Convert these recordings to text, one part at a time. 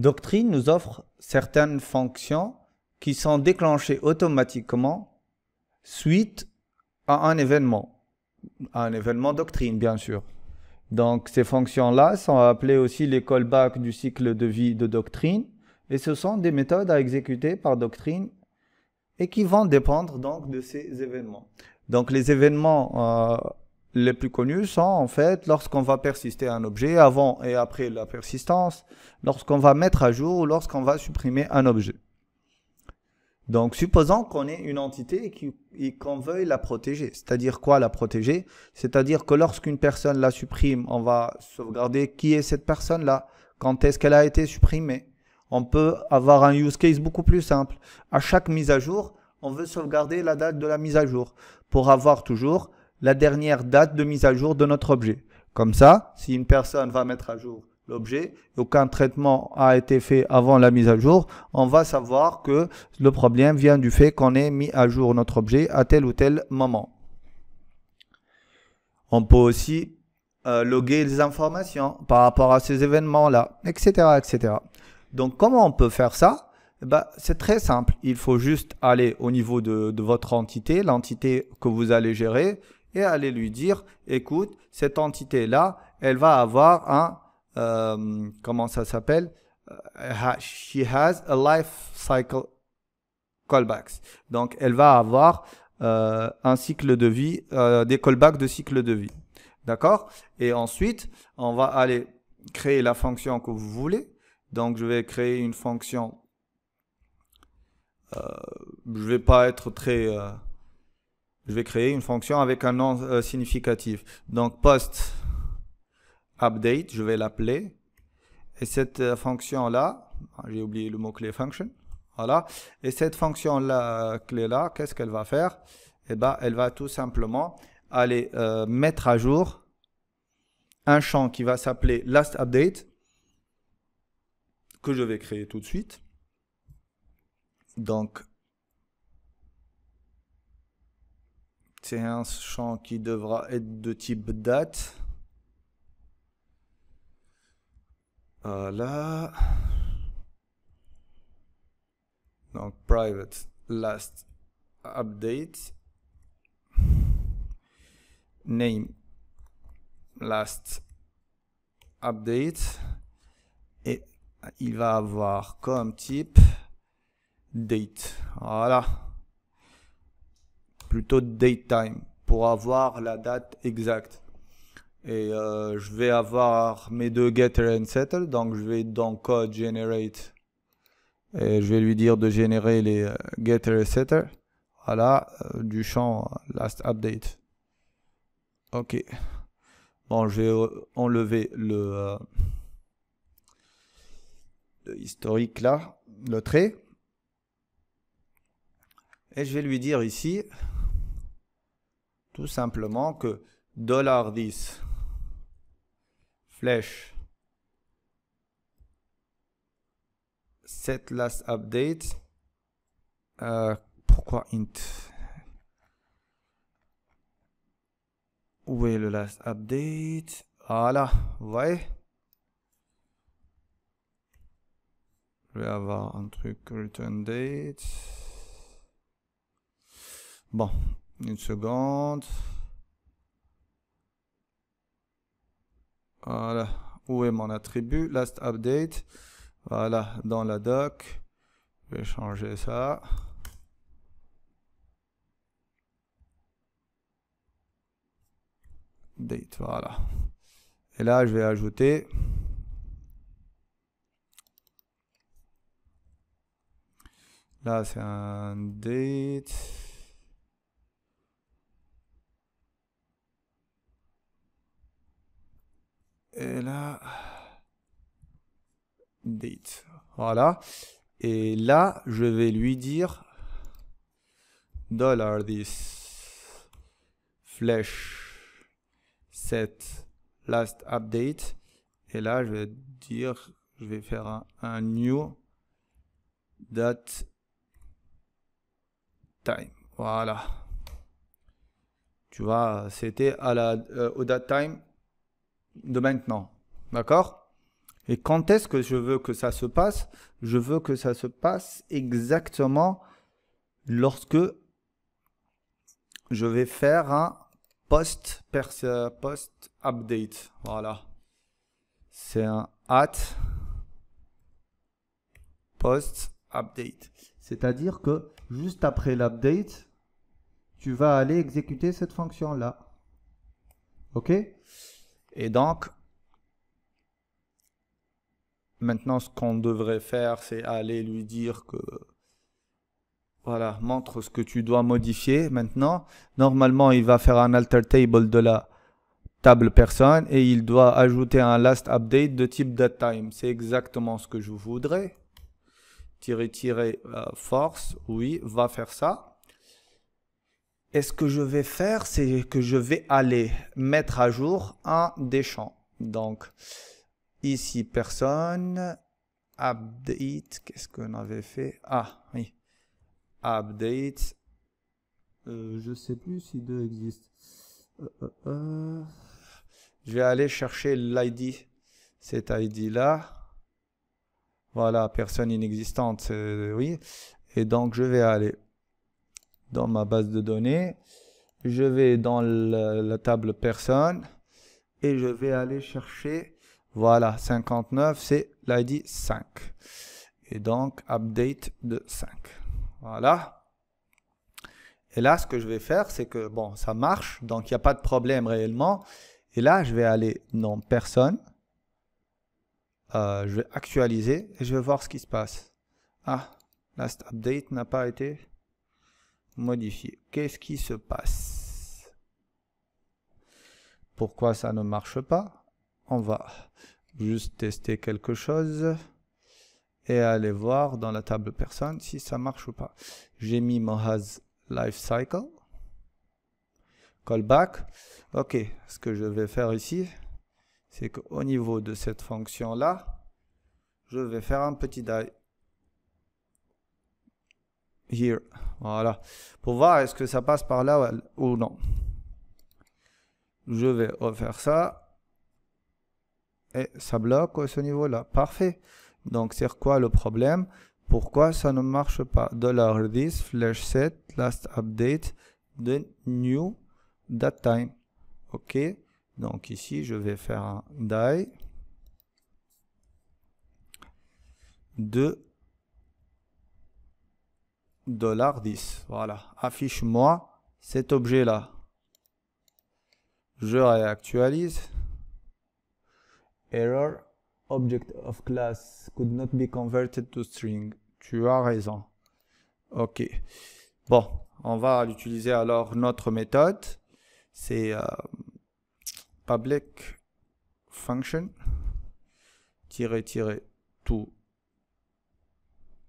doctrine nous offre certaines fonctions qui sont déclenchées automatiquement suite à un événement, un événement doctrine bien sûr. Donc ces fonctions-là sont appelées aussi les callbacks du cycle de vie de doctrine et ce sont des méthodes à exécuter par doctrine et qui vont dépendre donc de ces événements. Donc les événements euh, les plus connus sont en fait lorsqu'on va persister un objet avant et après la persistance, lorsqu'on va mettre à jour ou lorsqu'on va supprimer un objet. Donc supposons qu'on ait une entité et qu'on veuille la protéger. C'est-à-dire quoi la protéger C'est-à-dire que lorsqu'une personne la supprime, on va sauvegarder qui est cette personne-là, quand est-ce qu'elle a été supprimée. On peut avoir un use case beaucoup plus simple. À chaque mise à jour, on veut sauvegarder la date de la mise à jour pour avoir toujours la dernière date de mise à jour de notre objet. Comme ça, si une personne va mettre à jour l'objet, aucun traitement a été fait avant la mise à jour, on va savoir que le problème vient du fait qu'on ait mis à jour notre objet à tel ou tel moment. On peut aussi euh, loguer les informations par rapport à ces événements-là, etc., etc. Donc comment on peut faire ça eh ben, c'est très simple. Il faut juste aller au niveau de votre entité, l'entité que vous allez gérer, et aller lui dire, écoute, cette entité-là, elle va avoir un, euh, comment ça s'appelle euh, She has a life cycle callbacks. Donc, elle va avoir euh, un cycle de vie, euh, des callbacks de cycle de vie. D'accord Et ensuite, on va aller créer la fonction que vous voulez. Donc, je vais créer une fonction. je vais pas être très je vais créer une fonction avec un nom euh, significatif. Donc post update, je vais l'appeler. Et cette euh, fonction-là, ah, j'ai oublié le mot-clé function, voilà. Et cette fonction-là, euh, clé-là, qu'est-ce qu'elle va faire Eh ben, elle va tout simplement aller mettre à jour un champ qui va s'appeler last update, que je vais créer tout de suite. Donc, c'est un champ qui devra être de type date. Voilà. Donc private last update. Name last update. Et il va avoir comme type date. Voilà plutôt date time pour avoir la date exacte. Et euh, je vais avoir mes deux getter and settle, donc je vais dans code generate et je vais lui dire de générer les euh, getter et setter. Voilà, euh, du champ last update. Ok. Bon, je vais enlever le, le historique là, le trait. Et je vais lui dire ici, tout simplement que $10 flèche set last update euh, pourquoi int où est le last update voilà vous voyez je vais avoir un truc return date bon une seconde. Voilà. Où est mon attribut Last update. Voilà, dans la doc. Je vais changer ça. Date, voilà. Et là, je vais ajouter Là, c'est un date. Et là... Date. Voilà. Et là, je vais lui dire... Dollar this. Flash. Set. Last update. Et là, je vais dire... Je vais faire un, new date time. Voilà. Tu vois, c'était à la euh, au date time de maintenant. D'accord Et quand est-ce que je veux que ça se passe Je veux que ça se passe exactement lorsque je vais faire un post, post update. Voilà. C'est un at post update. C'est-à-dire que juste après l'update, tu vas aller exécuter cette fonction là. OK et donc, maintenant, ce qu'on devrait faire, c'est aller lui dire que, voilà, montre ce que tu dois modifier maintenant. Normalement, il va faire un alter table de la table personne et il doit ajouter un last update de type datetime. C'est exactement ce que je voudrais. Tirer, tirer, euh, force, oui, va faire ça. Et ce que je vais faire, c'est que je vais aller mettre à jour un des champs. Donc, ici, personne. Update, qu'est-ce qu'on avait fait Ah, oui. Update. Euh, je sais plus si deux existent. Euh, euh, euh. je vais aller chercher l'ID. Cet ID-là. Voilà, personne inexistante, oui. Et donc, je vais aller dans ma base de données. Je vais dans la, table personne et je vais aller chercher, voilà, 59, c'est l'ID 5. Et donc, update de 5. Voilà. Et là, ce que je vais faire, c'est que, bon, ça marche, donc il n'y a pas de problème réellement. Et là, je vais aller dans personne. Euh, je vais actualiser et je vais voir ce qui se passe. Ah, last update n'a pas été modifier. Qu'est-ce qui se passe Pourquoi ça ne marche pas On va juste tester quelque chose et aller voir dans la table personne si ça marche ou pas. J'ai mis mon has life callback. Ok, ce que je vais faire ici, c'est qu'au niveau de cette fonction là, je vais faire un petit die here. Voilà. Pour voir est-ce que ça passe par là ou non. Je vais refaire ça. Et ça bloque à ce niveau-là. Parfait. Donc, c'est quoi le problème Pourquoi ça ne marche pas $10, flash set, last update, the new datetime, time. OK. Donc, ici, je vais faire un die de $10. Voilà, affiche-moi cet objet-là. Je réactualise. Error, object of class could not be converted to string. Tu as raison. Ok. Bon, on va utiliser alors notre méthode. C'est euh, public function tirer tirer to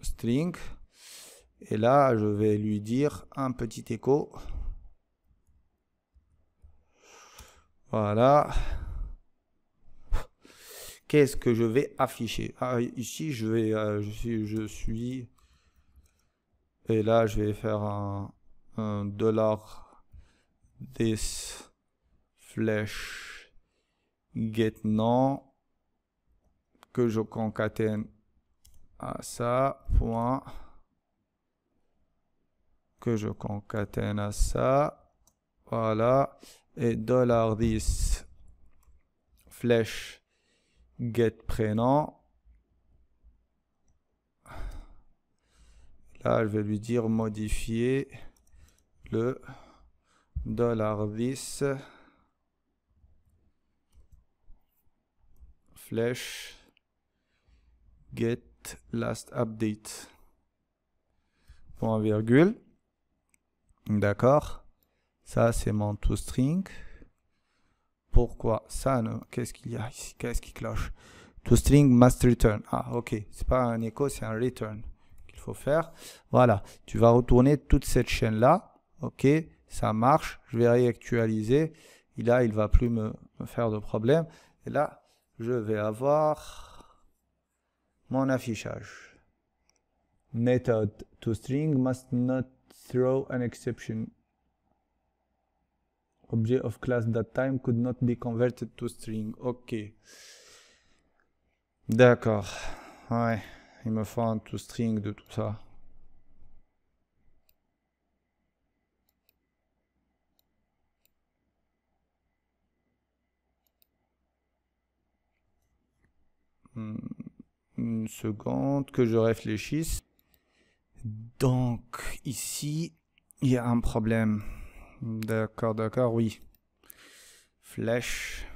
string et là, je vais lui dire un petit écho. Voilà. Qu'est-ce que je vais afficher ah, Ici, je, vais, euh, je, suis, je suis... Et là, je vais faire un, dollar this flash get non que je concatène à ça point que je concatène à ça. Voilà. Et dollar $10 flèche get prénom. Là, je vais lui dire modifier le dollar $10 flèche get last update point virgule D'accord Ça, c'est mon toString. Pourquoi ça Qu'est-ce qu'il y a ici Qu'est-ce qui cloche toString must return. Ah, ok. C'est pas un écho, c'est un return qu'il faut faire. Voilà. Tu vas retourner toute cette chaîne-là. Ok. Ça marche. Je vais réactualiser. Et là, il va plus me, me faire de problème. Et là, je vais avoir mon affichage. Method toString must not throw an exception. Object of class that time could not be converted to string. Ok. D'accord. Ouais, il me faut un to string de tout ça. Hmm, une seconde que je réfléchisse. Donc ici, il y a un problème. D'accord, d'accord, oui. Flèche.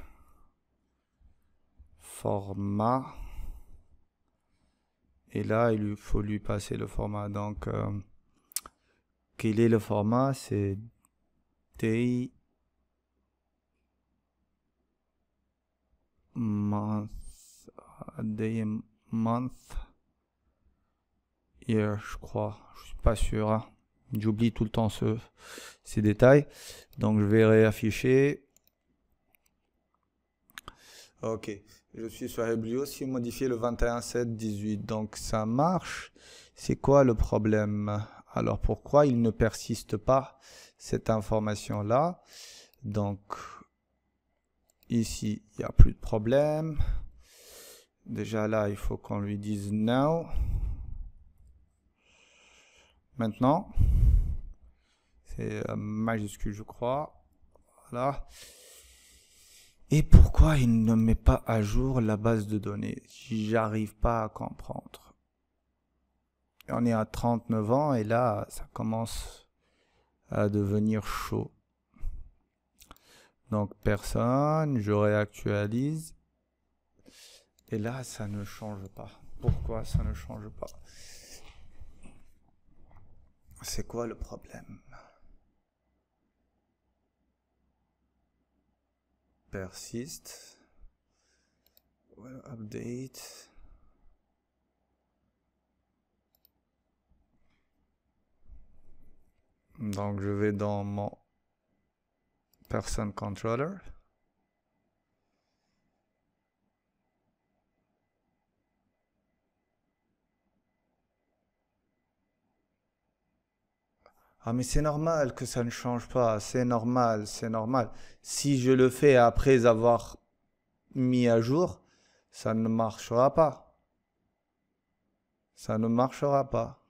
Format. Et là, il faut lui passer le format. Donc, euh, quel est le format C'est day Month. Day month. Euh, je crois, je suis pas sûr, hein. j'oublie tout le temps ces détails. Donc je vais réafficher. Ok, je suis sur Heblio, si modifié le 21 7 18, donc ça marche. C'est quoi le problème Alors pourquoi il ne persiste pas cette information là Donc ici il n'y a plus de problème. Déjà là il faut qu'on lui dise now maintenant. C'est euh, majuscule, je crois. Voilà. Et pourquoi il ne met pas à jour la base de données J'arrive pas à comprendre. On est à 39 ans et là, ça commence à devenir chaud. Donc personne, je réactualise. Et là, ça ne change pas. Pourquoi ça ne change pas c'est quoi le problème Persiste. update. Donc je vais dans mon person controller. Ah mais c'est normal que ça ne change pas, c'est normal, c'est normal. Si je le fais après avoir mis à jour, ça ne marchera pas. Ça ne marchera pas.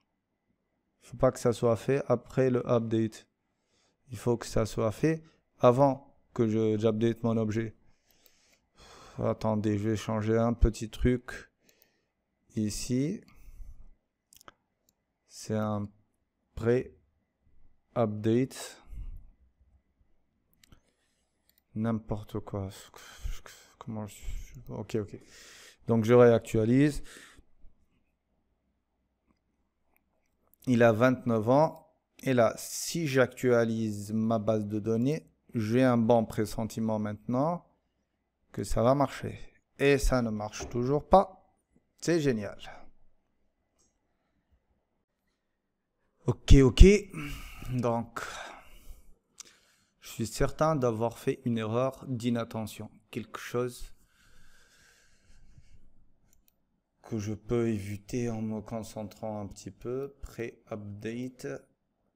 Il faut pas que ça soit fait après le update. Il faut que ça soit fait avant que j'update mon objet. Attendez, je vais changer un petit truc ici. C'est un pré update. N'importe quoi. Comment Ok, ok. Donc je réactualise. Il a 29 ans. Et là, si j'actualise ma base de données, j'ai un bon pressentiment maintenant que ça va marcher. Et ça ne marche toujours pas. C'est génial. Ok, ok. Donc, je suis certain d'avoir fait une erreur d'inattention, quelque chose que je peux éviter en me concentrant un petit peu. pre update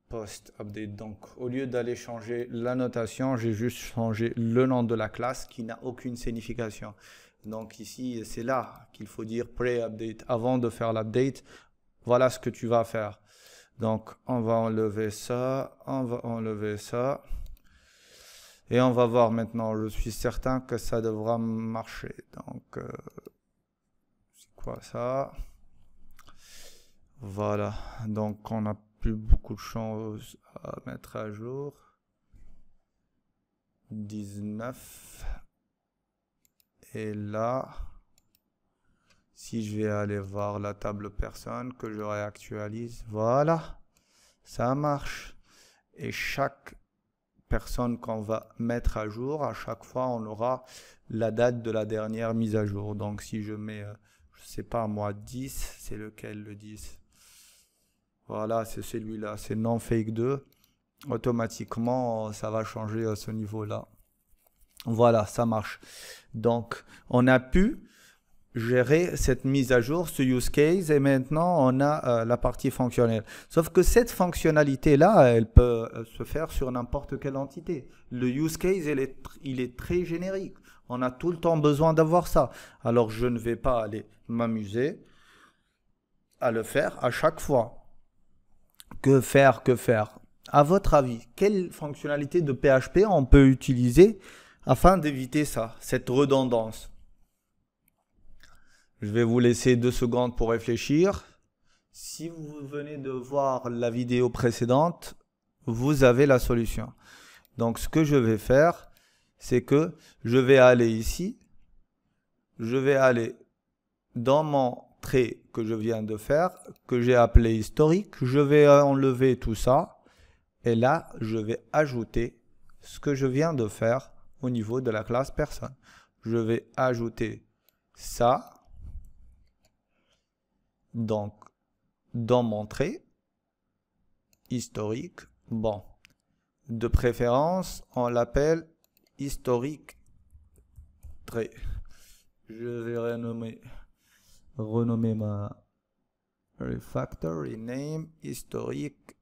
post-update. Donc, au lieu d'aller changer la notation, j'ai juste changé le nom de la classe qui n'a aucune signification. Donc ici, c'est là qu'il faut dire pré-update. Avant de faire l'update, voilà ce que tu vas faire. Donc, on va enlever ça, on va enlever ça. Et on va voir maintenant, je suis certain que ça devra marcher. Donc, euh, c'est quoi ça Voilà, donc on n'a plus beaucoup de choses à mettre à jour. 19. Et là, si je vais aller voir la table personne que je réactualise, voilà, ça marche. Et chaque personne qu'on va mettre à jour, à chaque fois, on aura la date de la dernière mise à jour. Donc si je mets, euh, je ne sais pas moi, 10, c'est lequel le 10 Voilà, c'est celui-là, c'est non fake 2. Automatiquement, ça va changer à ce niveau-là. Voilà, ça marche. Donc, on a pu gérer cette mise à jour, ce use case, et maintenant on a euh, la partie fonctionnelle. Sauf que cette fonctionnalité-là, elle peut euh, se faire sur n'importe quelle entité. Le use case, est il est très générique. On a tout le temps besoin d'avoir ça. Alors je ne vais pas aller m'amuser à le faire à chaque fois. Que faire, que faire À votre avis, quelle fonctionnalité de PHP on peut utiliser afin d'éviter ça, cette redondance je vais vous laisser deux secondes pour réfléchir. Si vous venez de voir la vidéo précédente, vous avez la solution. Donc ce que je vais faire, c'est que je vais aller ici. Je vais aller dans mon trait que je viens de faire, que j'ai appelé historique. Je vais enlever tout ça. Et là, je vais ajouter ce que je viens de faire au niveau de la classe personne. Je vais ajouter ça. Donc, dans mon trait, historique, bon. De préférence, on l'appelle historique trait. Je vais renommer, renommer ma refactory name historique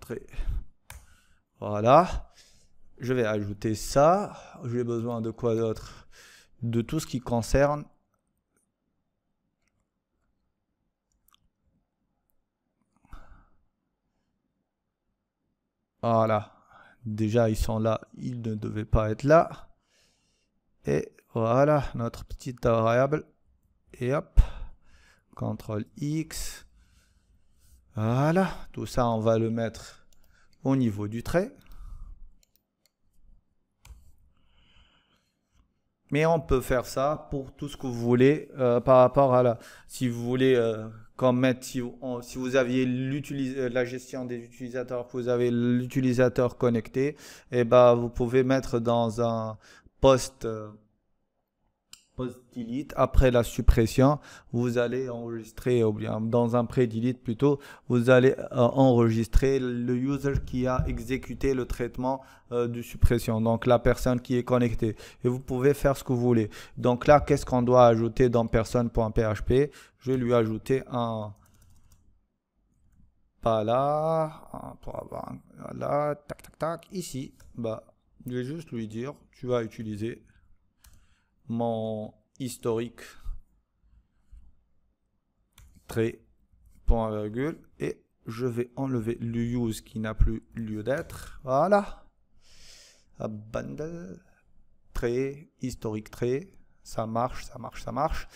trait. Voilà. Je vais ajouter ça. J'ai besoin de quoi d'autre De tout ce qui concerne Voilà. Déjà, ils sont là. Ils ne devaient pas être là. Et voilà notre petite variable. Et hop. CTRL X. Voilà. Tout ça, on va le mettre au niveau du trait. Mais on peut faire ça pour tout ce que vous voulez euh, par rapport à la... Si vous voulez... Euh, comme si, vous si vous aviez euh, la gestion des utilisateurs, vous avez l'utilisateur connecté, et eh ben vous pouvez mettre dans un poste euh, delete après la suppression vous allez enregistrer ou bien dans un pré delete plutôt vous allez euh, enregistrer le user qui a exécuté le traitement euh, de suppression donc la personne qui est connectée et vous pouvez faire ce que vous voulez donc là qu'est-ce qu'on doit ajouter dans personne.php je vais lui ajouter un pas là pour avoir là tac tac tac ici bah je vais juste lui dire tu vas utiliser mon historique trait point virgule et je vais enlever le use qui n'a plus lieu d'être voilà bundle trait historique trait ça marche ça marche ça marche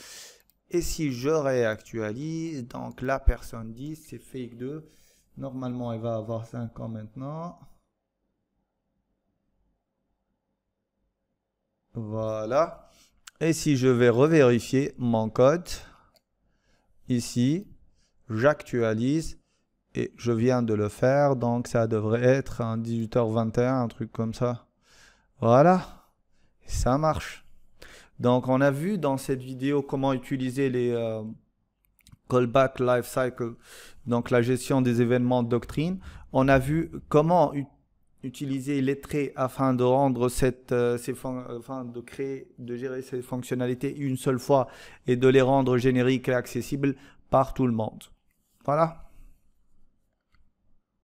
et si je réactualise donc la personne dit c'est fake 2 normalement elle va avoir 5 ans maintenant voilà et si je vais revérifier mon code, ici, j'actualise et je viens de le faire, donc ça devrait être un 18h21, un truc comme ça. Voilà, ça marche. Donc on a vu dans cette vidéo comment utiliser les euh, callback lifecycle, donc la gestion des événements doctrine. On a vu comment utiliser utiliser les traits afin de rendre cette, euh, euh, de créer, de gérer ces fonctionnalités une seule fois et de les rendre génériques et accessibles par tout le monde. Voilà.